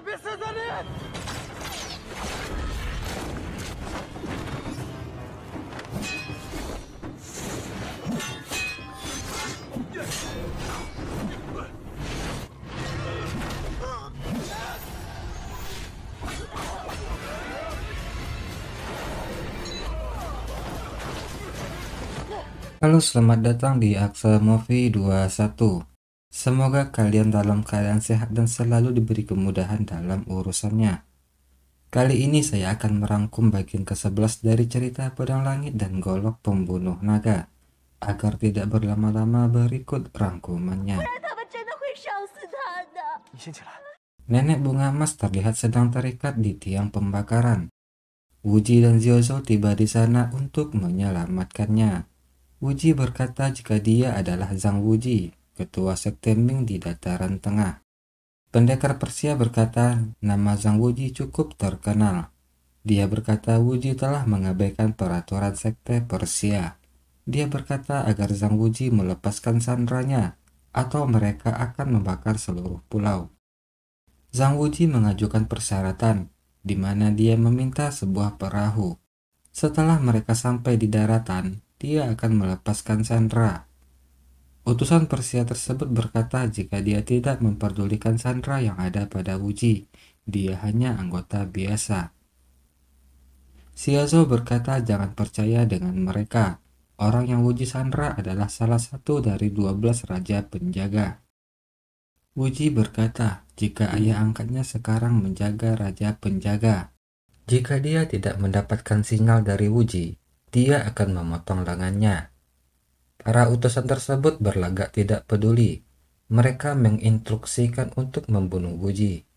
This isn't it! Halo, selamat datang di Aksa Movie 21. Semoga kalian dalam keadaan sehat dan selalu diberi kemudahan dalam urusannya. Kali ini saya akan merangkum bagian ke-11 dari cerita Pedang Langit dan Golok Pembunuh Naga. Agar tidak berlama-lama berikut rangkumannya. Nenek bunga emas terlihat sedang terikat di tiang pembakaran. Wuji dan Ziozo tiba di sana untuk menyelamatkannya. Wuji berkata jika dia adalah Zhang Wuji, ketua sekte Ming di dataran tengah. Pendekar Persia berkata, nama Zhang Wuji cukup terkenal. Dia berkata Wuji telah mengabaikan peraturan sekte Persia. Dia berkata agar Zhang Wuji melepaskan sandranya atau mereka akan membakar seluruh pulau. Zhang Wuji mengajukan persyaratan di mana dia meminta sebuah perahu. Setelah mereka sampai di daratan, dia akan melepaskan Sandra. Utusan Persia tersebut berkata jika dia tidak memperdulikan Sandra yang ada pada Wuji, dia hanya anggota biasa. Siazo berkata jangan percaya dengan mereka. Orang yang Wuji Sandra adalah salah satu dari 12 raja penjaga. Wuji berkata jika ayah angkatnya sekarang menjaga raja penjaga. Jika dia tidak mendapatkan sinyal dari Wuji, dia akan memotong lengannya. Para utusan tersebut berlagak tidak peduli. Mereka menginstruksikan untuk membunuh Wuji.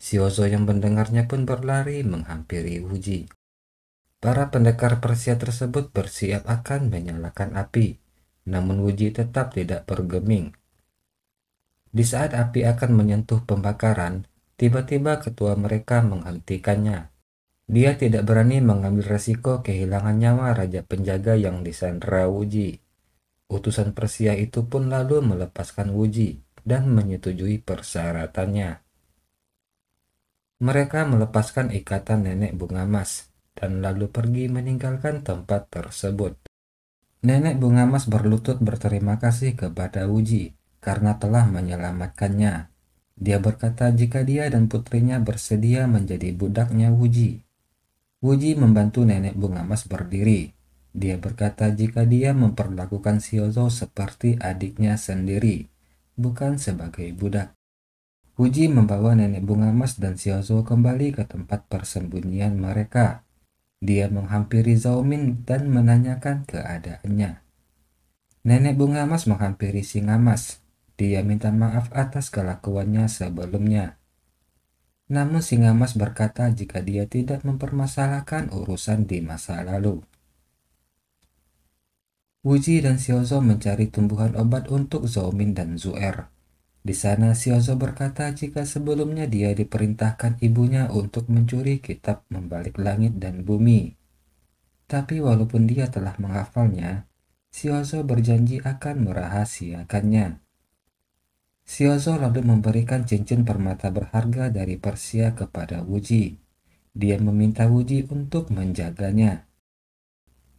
Siozo yang mendengarnya pun berlari menghampiri Wuji. Para pendekar Persia tersebut bersiap akan menyalakan api, namun Wuji tetap tidak bergeming. Di saat api akan menyentuh pembakaran, tiba-tiba ketua mereka menghentikannya. Dia tidak berani mengambil resiko kehilangan nyawa raja penjaga yang disandra Wuji. Utusan Persia itu pun lalu melepaskan Wuji dan menyetujui persyaratannya. Mereka melepaskan ikatan nenek bunga emas dan lalu pergi meninggalkan tempat tersebut. Nenek bunga emas berlutut berterima kasih kepada Wuji karena telah menyelamatkannya. Dia berkata jika dia dan putrinya bersedia menjadi budaknya Wuji. Wuji membantu nenek bunga emas berdiri dia berkata jika dia memperlakukan Siozo seperti adiknya sendiri, bukan sebagai budak. Fuji membawa nenek bunga Emas dan Siozo kembali ke tempat persembunyian mereka. Dia menghampiri Zaumin dan menanyakan keadaannya. Nenek bunga Emas menghampiri singa mas. Dia minta maaf atas kelakuannya sebelumnya. Namun singa mas berkata jika dia tidak mempermasalahkan urusan di masa lalu. Wuji dan Siozo mencari tumbuhan obat untuk Zoumin dan Zuer. Di sana Siozo berkata jika sebelumnya dia diperintahkan ibunya untuk mencuri kitab membalik langit dan bumi. Tapi walaupun dia telah menghafalnya, Siozo berjanji akan merahasiakannya. Siozo lalu memberikan cincin permata berharga dari Persia kepada Wuji. Dia meminta Wuji untuk menjaganya.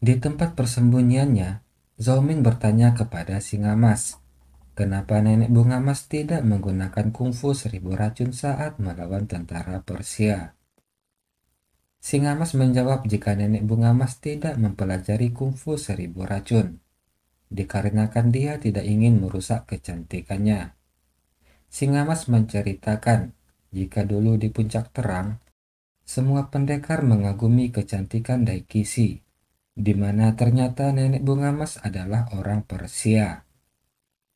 Di tempat persembunyiannya, Ming bertanya kepada singa mas, kenapa nenek bunga mas tidak menggunakan kungfu seribu racun saat melawan tentara Persia? Singa mas menjawab jika nenek bunga mas tidak mempelajari kungfu seribu racun, dikarenakan dia tidak ingin merusak kecantikannya. Singa mas menceritakan jika dulu di puncak terang, semua pendekar mengagumi kecantikan Daikisi di mana ternyata nenek Bunga Mas adalah orang Persia.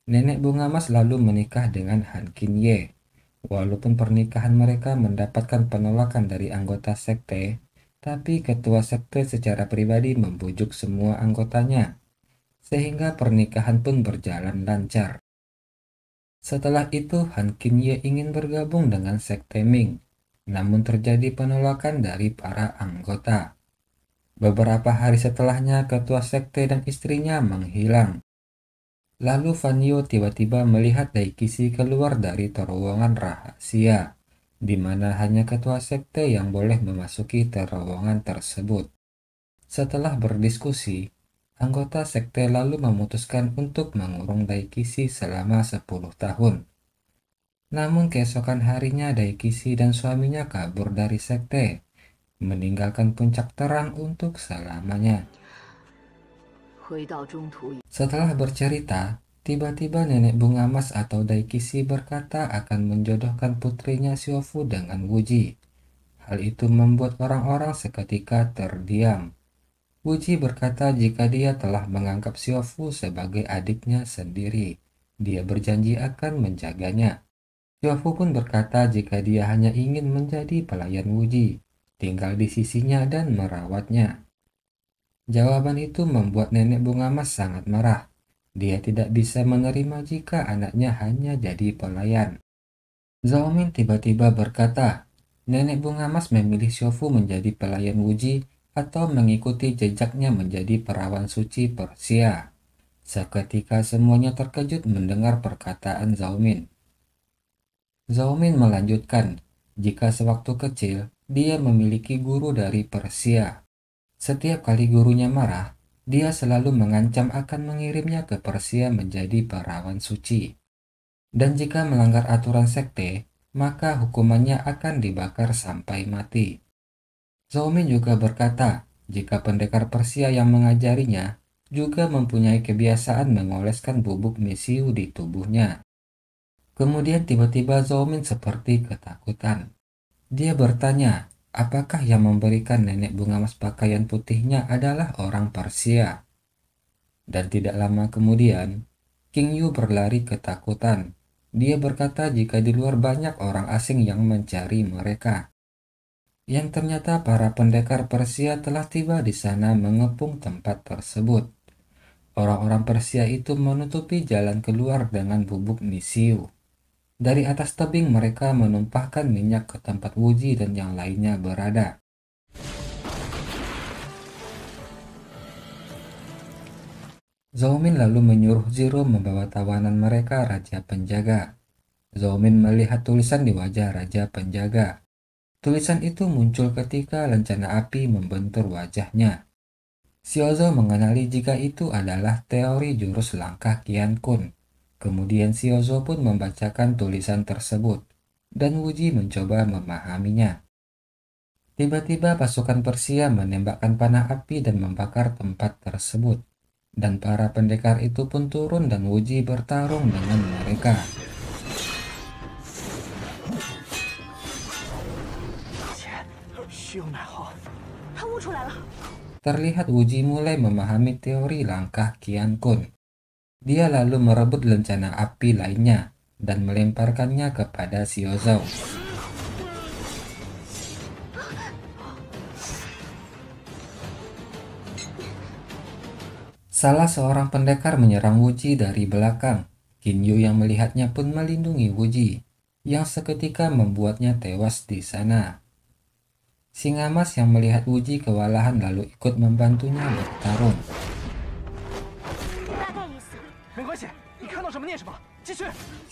Nenek Bunga Mas lalu menikah dengan Han Kin Ye. Walaupun pernikahan mereka mendapatkan penolakan dari anggota sekte, tapi ketua sekte secara pribadi membujuk semua anggotanya, sehingga pernikahan pun berjalan lancar. Setelah itu, Han Kin Ye ingin bergabung dengan sekte Ming, namun terjadi penolakan dari para anggota. Beberapa hari setelahnya ketua sekte dan istrinya menghilang. Lalu Vanio tiba-tiba melihat Daikishi keluar dari terowongan rahasia, di mana hanya ketua sekte yang boleh memasuki terowongan tersebut. Setelah berdiskusi, anggota sekte lalu memutuskan untuk mengurung Daikishi selama 10 tahun. Namun keesokan harinya Daikishi dan suaminya kabur dari sekte meninggalkan puncak terang untuk selamanya. Setelah bercerita, tiba-tiba nenek bunga emas atau Daikishi berkata akan menjodohkan putrinya Siofu dengan Wuji. Hal itu membuat orang-orang seketika terdiam. Wuji berkata jika dia telah menganggap Siofu sebagai adiknya sendiri. Dia berjanji akan menjaganya. Siofu pun berkata jika dia hanya ingin menjadi pelayan Wuji tinggal di sisinya dan merawatnya. Jawaban itu membuat nenek bunga mas sangat marah. Dia tidak bisa menerima jika anaknya hanya jadi pelayan. Zaumin tiba-tiba berkata, nenek bunga mas memilih Shofu menjadi pelayan Wuji atau mengikuti jejaknya menjadi perawan suci Persia. Seketika semuanya terkejut mendengar perkataan Zaumin. Zaumin melanjutkan, jika sewaktu kecil dia memiliki guru dari Persia. Setiap kali gurunya marah, dia selalu mengancam akan mengirimnya ke Persia menjadi perawan suci. Dan jika melanggar aturan sekte, maka hukumannya akan dibakar sampai mati. Zomin juga berkata, jika pendekar Persia yang mengajarinya juga mempunyai kebiasaan mengoleskan bubuk misiu di tubuhnya. Kemudian tiba-tiba Zomin seperti ketakutan. Dia bertanya, apakah yang memberikan nenek bunga mas pakaian putihnya adalah orang Persia? Dan tidak lama kemudian, King Yu berlari ketakutan. Dia berkata jika di luar banyak orang asing yang mencari mereka. Yang ternyata para pendekar Persia telah tiba di sana mengepung tempat tersebut. Orang-orang Persia itu menutupi jalan keluar dengan bubuk misiu. Dari atas tebing mereka menumpahkan minyak ke tempat Wuji dan yang lainnya berada. Zoumin lalu menyuruh Zero membawa tawanan mereka Raja Penjaga. Zoumin melihat tulisan di wajah Raja Penjaga. Tulisan itu muncul ketika lencana api membentur wajahnya. Xiao Xiaozhou mengenali jika itu adalah teori jurus langkah Qian Kun. Kemudian si Ozo pun membacakan tulisan tersebut, dan Wuji mencoba memahaminya. Tiba-tiba pasukan Persia menembakkan panah api dan membakar tempat tersebut. Dan para pendekar itu pun turun dan Wuji bertarung dengan mereka. Terlihat Wuji mulai memahami teori langkah Kian Kun. Dia lalu merebut lencana api lainnya dan melemparkannya kepada Zhao. Salah seorang pendekar menyerang Wuji dari belakang. Yu yang melihatnya pun melindungi Wuji, yang seketika membuatnya tewas di sana. Singa Mas yang melihat Wuji kewalahan lalu ikut membantunya bertarung.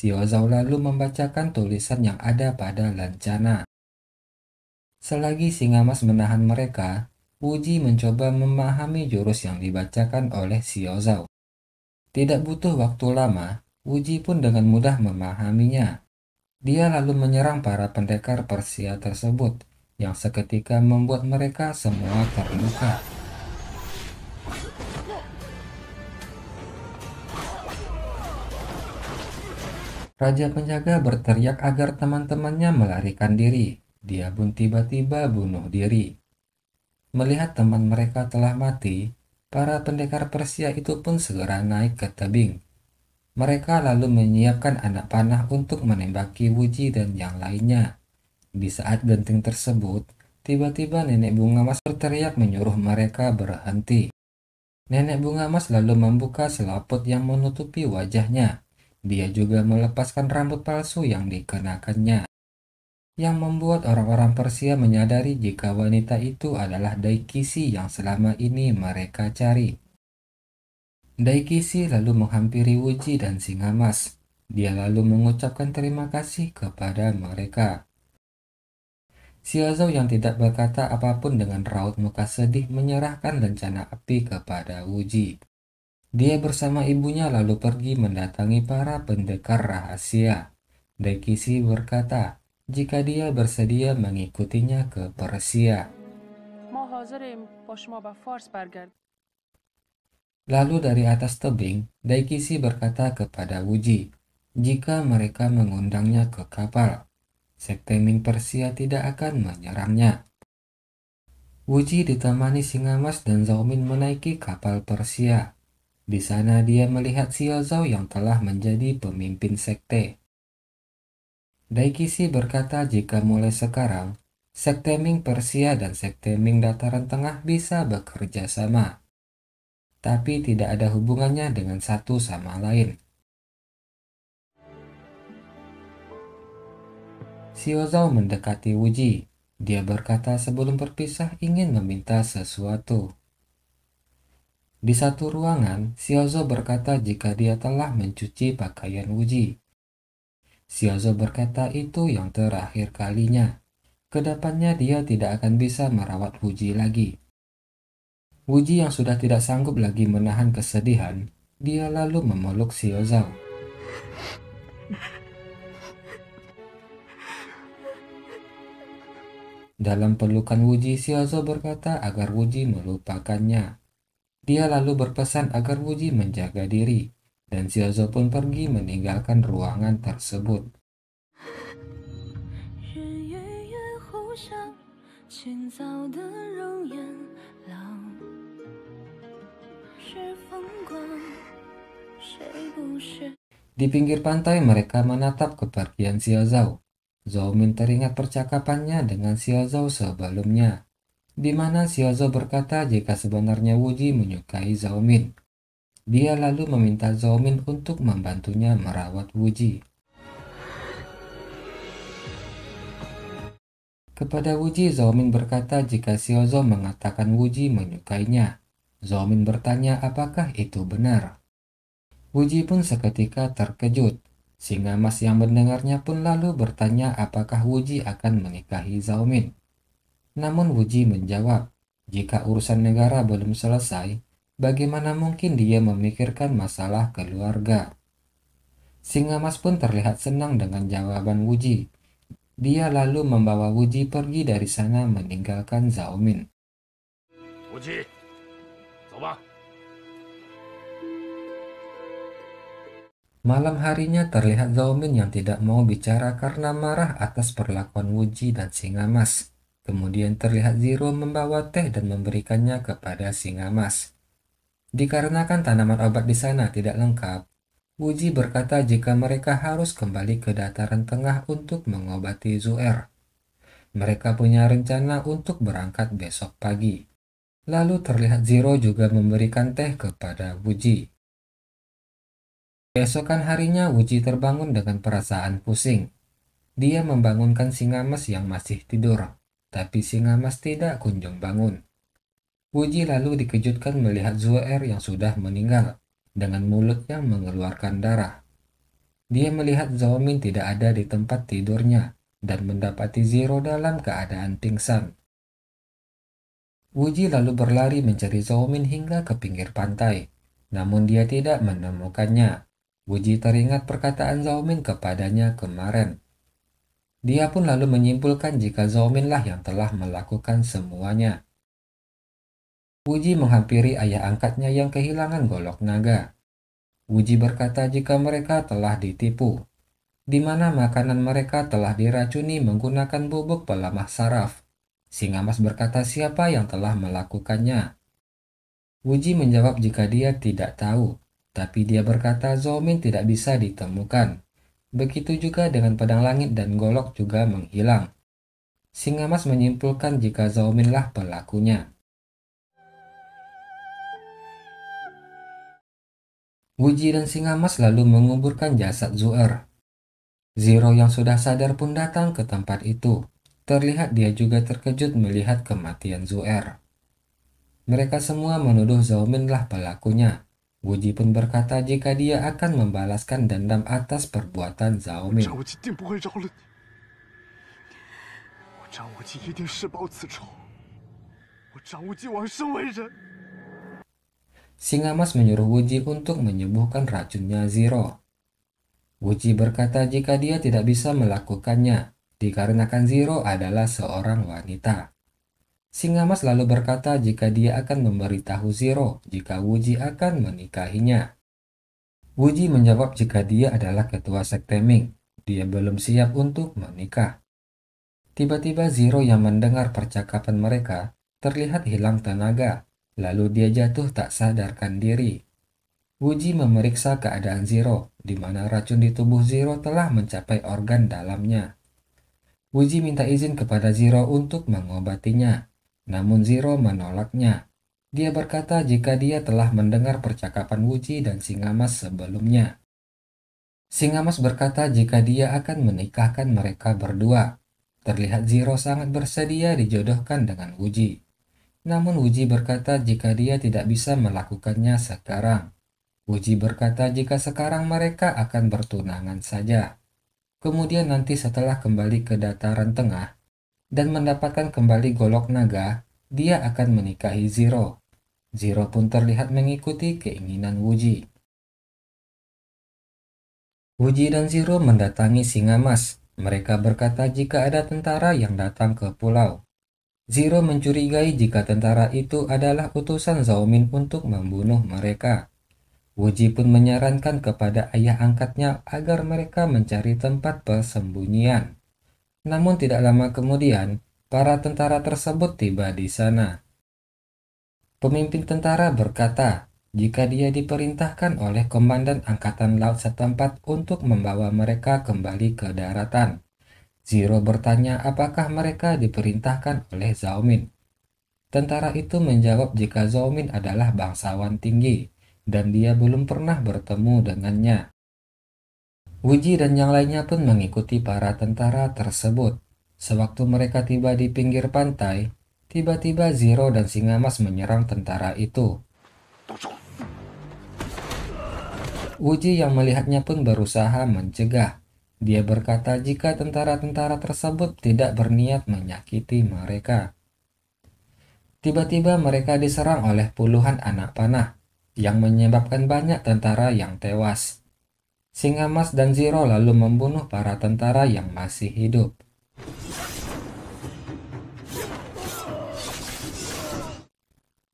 Xiaozhou lalu membacakan tulisan yang ada pada lencana. Selagi singa mas menahan mereka, Wuji mencoba memahami jurus yang dibacakan oleh Ozaw. Tidak butuh waktu lama, Wuji pun dengan mudah memahaminya. Dia lalu menyerang para pendekar Persia tersebut, yang seketika membuat mereka semua terluka. Raja penjaga berteriak agar teman-temannya melarikan diri. Dia pun tiba-tiba bunuh diri. Melihat teman mereka telah mati, para pendekar Persia itu pun segera naik ke tebing. Mereka lalu menyiapkan anak panah untuk menembaki Wuji dan yang lainnya. Di saat genting tersebut, tiba-tiba nenek bunga mas berteriak menyuruh mereka berhenti. Nenek bunga mas lalu membuka selaput yang menutupi wajahnya. Dia juga melepaskan rambut palsu yang dikenakannya, yang membuat orang-orang Persia menyadari jika wanita itu adalah Daikisi yang selama ini mereka cari. Daikisi lalu menghampiri Wuji dan Singa Mas. Dia lalu mengucapkan terima kasih kepada mereka. Xiaozhou yang tidak berkata apapun dengan raut muka sedih menyerahkan rencana api kepada Wuji. Dia bersama ibunya lalu pergi mendatangi para pendekar rahasia. Dekisi berkata, jika dia bersedia mengikutinya ke Persia. Lalu dari atas tebing, Daikisi berkata kepada Wuji, jika mereka mengundangnya ke kapal, Septeming Persia tidak akan menyerangnya. Wuji ditemani Singamas mas dan Zaumin menaiki kapal Persia. Di sana dia melihat Xiaozhou yang telah menjadi pemimpin sekte. Daikishi berkata jika mulai sekarang, sekte Ming Persia dan sekte Ming Dataran Tengah bisa bekerja sama. Tapi tidak ada hubungannya dengan satu sama lain. Xiaozhou mendekati Wuji. Dia berkata sebelum berpisah ingin meminta sesuatu. Di satu ruangan, Siozo berkata jika dia telah mencuci pakaian Wuji. Siozo berkata itu yang terakhir kalinya. Kedepannya dia tidak akan bisa merawat Wuji lagi. Wuji yang sudah tidak sanggup lagi menahan kesedihan, dia lalu memeluk Siozo. Dalam pelukan Wuji, Siozo berkata agar Wuji melupakannya dia lalu berpesan agar Wuji menjaga diri, dan Xiaozo pun pergi meninggalkan ruangan tersebut. Di pinggir pantai mereka menatap kepergian Xiao Zhao. Zhao Min teringat percakapannya dengan Xiao Zhao sebelumnya di mana Xiaozo berkata jika sebenarnya Wuji menyukai Zhao Min. Dia lalu meminta Zhao Min untuk membantunya merawat Wuji. Kepada Wuji, Zhao Min berkata jika Xiaozo mengatakan Wuji menyukainya. Zhao Min bertanya apakah itu benar. Wuji pun seketika terkejut. Singa Mas yang mendengarnya pun lalu bertanya apakah Wuji akan menikahi Zhao Min. Namun Wuji menjawab, jika urusan negara belum selesai, bagaimana mungkin dia memikirkan masalah keluarga? Singa Mas pun terlihat senang dengan jawaban Wuji. Dia lalu membawa Wuji pergi dari sana meninggalkan Zhao Min. Wuji, coba. Malam harinya terlihat Zhao Min yang tidak mau bicara karena marah atas perlakuan Wuji dan Singa Mas. Kemudian terlihat Zero membawa teh dan memberikannya kepada singa mas. Dikarenakan tanaman obat di sana tidak lengkap, Wuji berkata jika mereka harus kembali ke dataran tengah untuk mengobati Zuer. Mereka punya rencana untuk berangkat besok pagi. Lalu terlihat Zero juga memberikan teh kepada Wuji. Besokan harinya Wuji terbangun dengan perasaan pusing. Dia membangunkan singa mas yang masih tidur. Tapi singa mas tidak kunjung bangun. Wuji lalu dikejutkan melihat Zuair yang sudah meninggal dengan mulut yang mengeluarkan darah. Dia melihat Zaumin tidak ada di tempat tidurnya dan mendapati Zero dalam keadaan pingsan. Wuji lalu berlari mencari Zaumin hingga ke pinggir pantai, namun dia tidak menemukannya. Wuji teringat perkataan Zaumin kepadanya kemarin dia pun lalu menyimpulkan jika Zomin lah yang telah melakukan semuanya. Uji menghampiri ayah angkatnya yang kehilangan golok naga. Uji berkata jika mereka telah ditipu, di mana makanan mereka telah diracuni menggunakan bubuk pelamah saraf. Singa Mas berkata siapa yang telah melakukannya. Uji menjawab jika dia tidak tahu, tapi dia berkata Zomin tidak bisa ditemukan. Begitu juga dengan pedang langit dan golok juga menghilang. Singa Mas menyimpulkan jika Zauminlah pelakunya. Wuji dan Mas lalu menguburkan jasad Zuer. Zero yang sudah sadar pun datang ke tempat itu. Terlihat dia juga terkejut melihat kematian Zuer. Mereka semua menuduh Zaumin pelakunya. Wuji pun berkata jika dia akan membalaskan dendam atas perbuatan Zhao Ming. Singa Mas menyuruh Wuji untuk menyembuhkan racunnya Zero. Wuji berkata jika dia tidak bisa melakukannya, dikarenakan Zero adalah seorang wanita. Singa Mas lalu berkata jika dia akan memberitahu Zero jika Wuji akan menikahinya. Wuji menjawab jika dia adalah ketua sekte Ming. Dia belum siap untuk menikah. Tiba-tiba Zero yang mendengar percakapan mereka terlihat hilang tenaga, lalu dia jatuh tak sadarkan diri. Wuji memeriksa keadaan Zero, di mana racun di tubuh Zero telah mencapai organ dalamnya. Wuji minta izin kepada Zero untuk mengobatinya. Namun Ziro menolaknya. Dia berkata jika dia telah mendengar percakapan Wuji dan Singamas sebelumnya. Singamas berkata jika dia akan menikahkan mereka berdua. Terlihat Ziro sangat bersedia dijodohkan dengan Wuji. Namun Wuji berkata jika dia tidak bisa melakukannya sekarang. Wuji berkata jika sekarang mereka akan bertunangan saja. Kemudian nanti setelah kembali ke dataran tengah, dan mendapatkan kembali golok naga, dia akan menikahi Zero. Zero pun terlihat mengikuti keinginan Wuji. Wuji dan Zero mendatangi Singa Emas. Mereka berkata jika ada tentara yang datang ke pulau. Zero mencurigai jika tentara itu adalah utusan Zaomin untuk membunuh mereka. Wuji pun menyarankan kepada ayah angkatnya agar mereka mencari tempat persembunyian. Namun tidak lama kemudian, para tentara tersebut tiba di sana. Pemimpin tentara berkata, jika dia diperintahkan oleh Komandan Angkatan Laut setempat untuk membawa mereka kembali ke daratan. Zero bertanya apakah mereka diperintahkan oleh Zaumin. Tentara itu menjawab jika Zaumin adalah bangsawan tinggi dan dia belum pernah bertemu dengannya. Wuji dan yang lainnya pun mengikuti para tentara tersebut. Sewaktu mereka tiba di pinggir pantai, tiba-tiba Zero dan Singa Mas menyerang tentara itu. Wuji yang melihatnya pun berusaha mencegah. Dia berkata jika tentara-tentara tersebut tidak berniat menyakiti mereka. Tiba-tiba mereka diserang oleh puluhan anak panah yang menyebabkan banyak tentara yang tewas. Singa Mas dan Zero lalu membunuh para tentara yang masih hidup.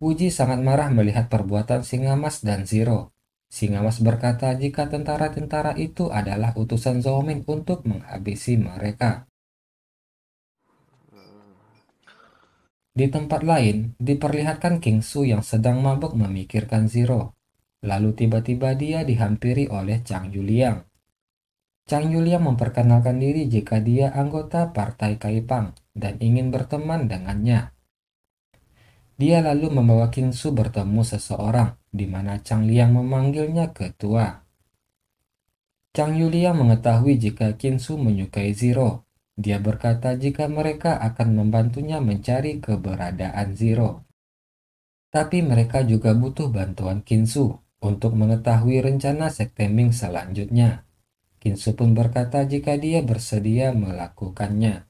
Puji sangat marah melihat perbuatan Singa Mas dan Zero. Singa Mas berkata jika tentara-tentara itu adalah utusan Zoming untuk menghabisi mereka. Di tempat lain, diperlihatkan King Su yang sedang mabuk memikirkan Zero. Lalu tiba-tiba dia dihampiri oleh Chang Yuliang. Chang Yuliang memperkenalkan diri jika dia anggota Partai Kaipang dan ingin berteman dengannya. Dia lalu membawa Kinsu bertemu seseorang, di mana Chang Liang memanggilnya ketua. Chang Yuliang mengetahui jika Kinsu menyukai Zero. Dia berkata jika mereka akan membantunya mencari keberadaan Zero. Tapi mereka juga butuh bantuan Kinsu untuk mengetahui rencana sekte Ming selanjutnya. Kinsu pun berkata jika dia bersedia melakukannya.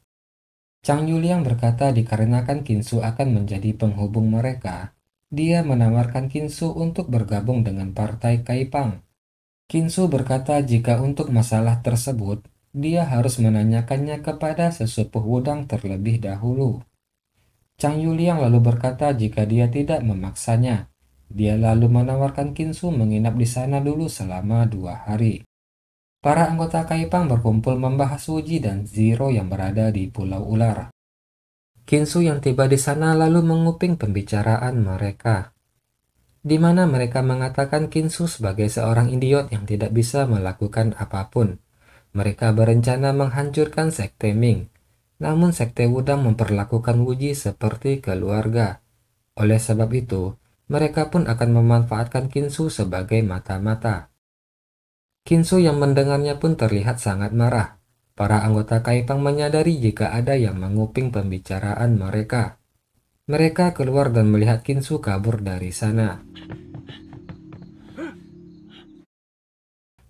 Chang Yuliang berkata dikarenakan Kinsu akan menjadi penghubung mereka, dia menawarkan Kinsu untuk bergabung dengan partai Kaipang. Kinsu berkata jika untuk masalah tersebut, dia harus menanyakannya kepada sesepuh Wudang terlebih dahulu. Chang Yuliang lalu berkata jika dia tidak memaksanya, dia lalu menawarkan Kinsu menginap di sana dulu selama dua hari. Para anggota Kaipang berkumpul membahas Wuji dan Zero yang berada di Pulau Ular. Kinsu yang tiba di sana lalu menguping pembicaraan mereka, di mana mereka mengatakan Kinsu sebagai seorang idiot yang tidak bisa melakukan apapun. Mereka berencana menghancurkan sekte Ming, namun sekte Wudang memperlakukan Wuji seperti keluarga. Oleh sebab itu, mereka pun akan memanfaatkan Kinsu sebagai mata-mata. Kinsu yang mendengarnya pun terlihat sangat marah. Para anggota Kaipang menyadari jika ada yang menguping pembicaraan mereka. Mereka keluar dan melihat Kinsu kabur dari sana.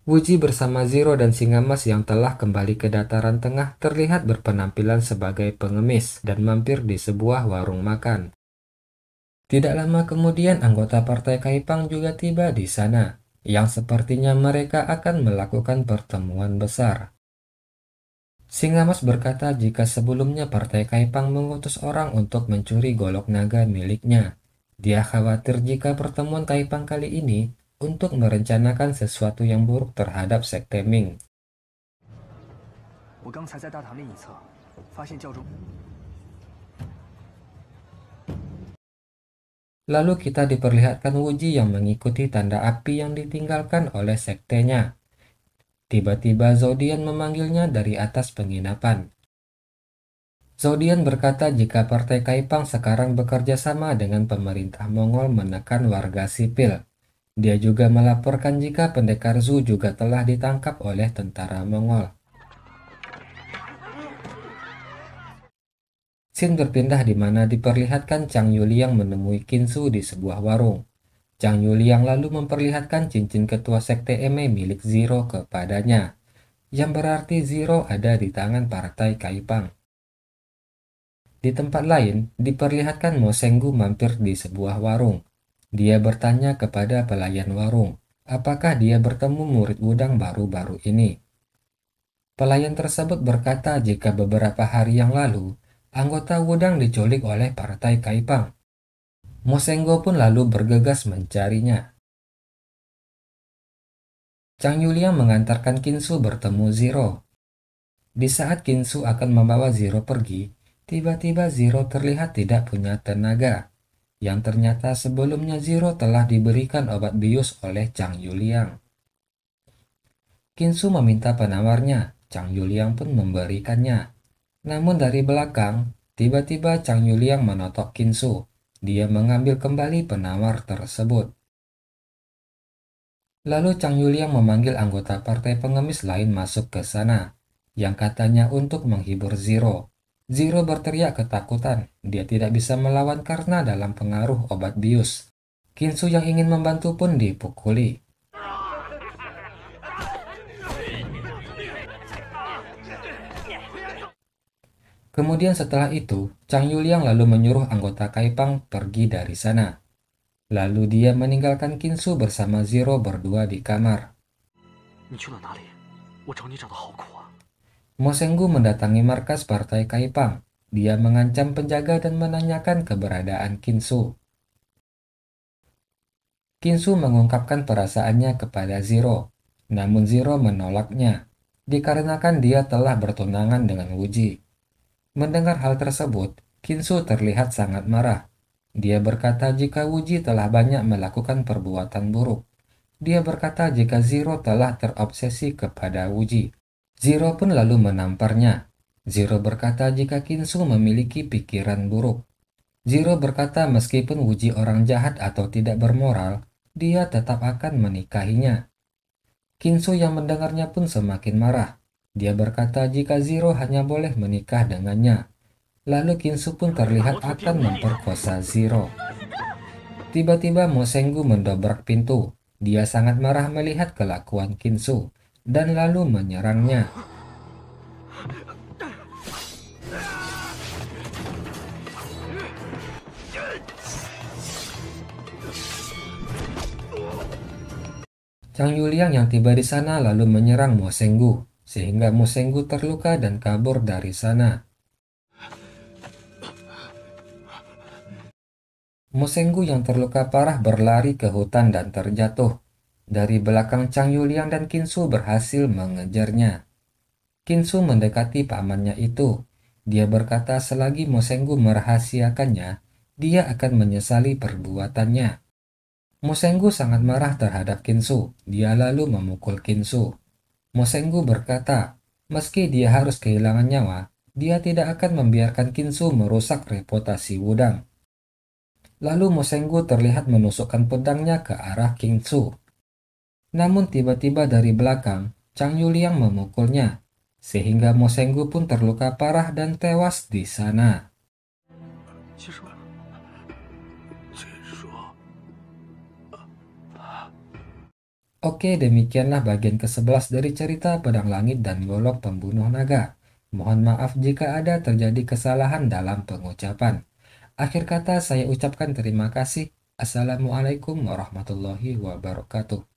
Wuji bersama Zero dan Singa Mas yang telah kembali ke dataran tengah terlihat berpenampilan sebagai pengemis dan mampir di sebuah warung makan. Tidak lama kemudian anggota partai Kaipang juga tiba di sana, yang sepertinya mereka akan melakukan pertemuan besar. Singamas berkata jika sebelumnya Partai Kaipang mengutus orang untuk mencuri golok naga miliknya. Dia khawatir jika pertemuan Kaipang kali ini untuk merencanakan sesuatu yang buruk terhadap Sekte Ming. Lalu kita diperlihatkan Wuji yang mengikuti tanda api yang ditinggalkan oleh sektenya. Tiba-tiba Zodian memanggilnya dari atas penginapan. Zodian berkata jika Partai Kaipang sekarang bekerja sama dengan pemerintah Mongol menekan warga sipil. Dia juga melaporkan jika pendekar Zhu juga telah ditangkap oleh tentara Mongol. Sin berpindah di mana diperlihatkan Chang Yuli yang menemui Kinsu di sebuah warung. Chang Yuli yang lalu memperlihatkan cincin ketua sekte Eme milik Zero kepadanya, yang berarti Zero ada di tangan partai Kaipang. Di tempat lain, diperlihatkan Mo Senggu mampir di sebuah warung. Dia bertanya kepada pelayan warung, apakah dia bertemu murid udang baru-baru ini. Pelayan tersebut berkata jika beberapa hari yang lalu, anggota Wudang diculik oleh partai Kaipang. Mosenggo pun lalu bergegas mencarinya. Chang Yuliang mengantarkan Kinsu bertemu Zero. Di saat Kinsu akan membawa Zero pergi, tiba-tiba Zero terlihat tidak punya tenaga, yang ternyata sebelumnya Zero telah diberikan obat bius oleh Chang Yuliang. Kinsu meminta penawarnya, Chang Yuliang pun memberikannya. Namun dari belakang, tiba-tiba Chang Yuliang menotok Kinsu. Dia mengambil kembali penawar tersebut. Lalu Chang Yuliang memanggil anggota partai pengemis lain masuk ke sana, yang katanya untuk menghibur Zero. Zero berteriak ketakutan, dia tidak bisa melawan karena dalam pengaruh obat bius. Kinsu yang ingin membantu pun dipukuli. Kemudian setelah itu, Chang Yuliang lalu menyuruh anggota Kaipang pergi dari sana. Lalu dia meninggalkan Kinsu bersama Zero berdua di kamar. Mosenggu mendatangi markas partai Kaipang. Dia mengancam penjaga dan menanyakan keberadaan Kinsu. Kinsu mengungkapkan perasaannya kepada Zero, namun Zero menolaknya, dikarenakan dia telah bertunangan dengan Wuji. Mendengar hal tersebut, Kinsu terlihat sangat marah. Dia berkata jika Wuji telah banyak melakukan perbuatan buruk. Dia berkata jika Zero telah terobsesi kepada Wuji. Zero pun lalu menamparnya. Zero berkata jika Kinsu memiliki pikiran buruk. Zero berkata meskipun Wuji orang jahat atau tidak bermoral, dia tetap akan menikahinya. Kinsu yang mendengarnya pun semakin marah. Dia berkata jika Zero hanya boleh menikah dengannya. Lalu Kinsu pun terlihat akan memperkosa Zero. Tiba-tiba Mosenggu mendobrak pintu. Dia sangat marah melihat kelakuan Kinsu dan lalu menyerangnya. Chang Yuliang yang tiba di sana lalu menyerang Mosenggu sehingga Musenggu terluka dan kabur dari sana. Musenggu yang terluka parah berlari ke hutan dan terjatuh. Dari belakang Chang Yulian dan Kinsu berhasil mengejarnya. Kinsu mendekati pamannya itu. Dia berkata selagi Musenggu merahasiakannya, dia akan menyesali perbuatannya. Musenggu sangat marah terhadap Kinsu. Dia lalu memukul Kinsu. Mosenggu berkata, meski dia harus kehilangan nyawa, dia tidak akan membiarkan Kinsu merusak reputasi Wudang. Lalu Mosenggu terlihat menusukkan pedangnya ke arah Kinsu. Namun tiba-tiba dari belakang, Chang Yuliang memukulnya, sehingga Mosenggu pun terluka parah dan tewas di sana. Oke, demikianlah bagian ke-11 dari cerita Pedang Langit dan Golok Pembunuh Naga. Mohon maaf jika ada terjadi kesalahan dalam pengucapan. Akhir kata saya ucapkan terima kasih. Assalamualaikum warahmatullahi wabarakatuh.